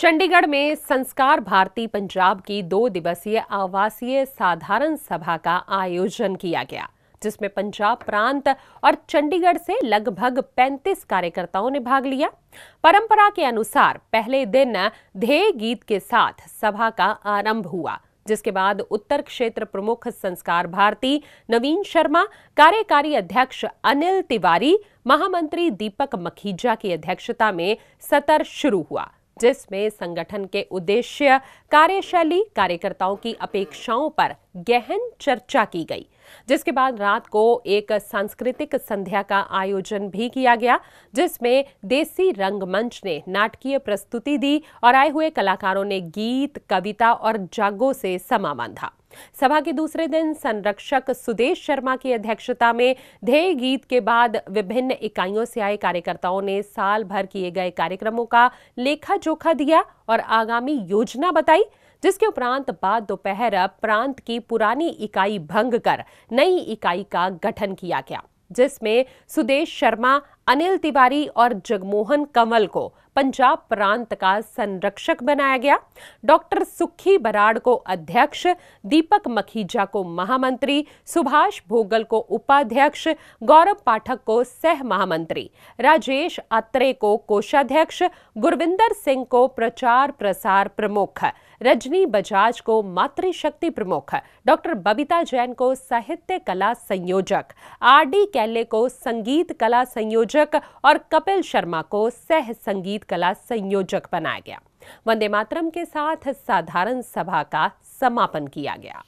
चंडीगढ़ में संस्कार भारती पंजाब की दो दिवसीय आवासीय साधारण सभा का आयोजन किया गया जिसमें पंजाब प्रांत और चंडीगढ़ से लगभग 35 कार्यकर्ताओं ने भाग लिया परंपरा के अनुसार पहले दिन ध्येय गीत के साथ सभा का आरंभ हुआ जिसके बाद उत्तर क्षेत्र प्रमुख संस्कार भारती नवीन शर्मा कार्यकारी अध्यक्ष अनिल तिवारी महामंत्री दीपक मखीजा की अध्यक्षता में सत्र शुरू हुआ जिसमें संगठन के उद्देश्य कार्यशैली कार्यकर्ताओं की अपेक्षाओं पर गहन चर्चा की गई जिसके बाद रात को एक सांस्कृतिक संध्या का आयोजन भी किया गया जिसमें देसी रंगमंच ने नाटकीय प्रस्तुति दी और आए हुए कलाकारों ने गीत कविता और जागो से समा बांधा सभा के दूसरे दिन संरक्षक सुदेश शर्मा की अध्यक्षता में ध्येय गीत के बाद विभिन्न इकाइयों से आए कार्यकर्ताओं ने साल भर किए गए कार्यक्रमों का लेखा जोखा दिया और आगामी योजना बताई जिसके उपरांत बाद दोपहर प्रांत की पुरानी इकाई भंग कर नई इकाई का गठन किया गया जिसमें सुदेश शर्मा अनिल तिवारी और जगमोहन कमल को पंजाब प्रांत का संरक्षक बनाया गया डॉक्टर सुखी बराड़ को अध्यक्ष दीपक मखीजा को महामंत्री सुभाष भोगल को उपाध्यक्ष गौरव पाठक को सह महामंत्री राजेश अत्रे को कोषाध्यक्ष गुरविंदर सिंह को प्रचार प्रसार प्रमुख रजनी बजाज को मातृशक्ति प्रमुख डॉक्टर बबीता जैन को साहित्य कला संयोजक आर डी कैले को संगीत कला संयोजक निर्देशक और कपिल शर्मा को सह संगीत कला संयोजक बनाया गया वंदे मातरम के साथ साधारण सभा का समापन किया गया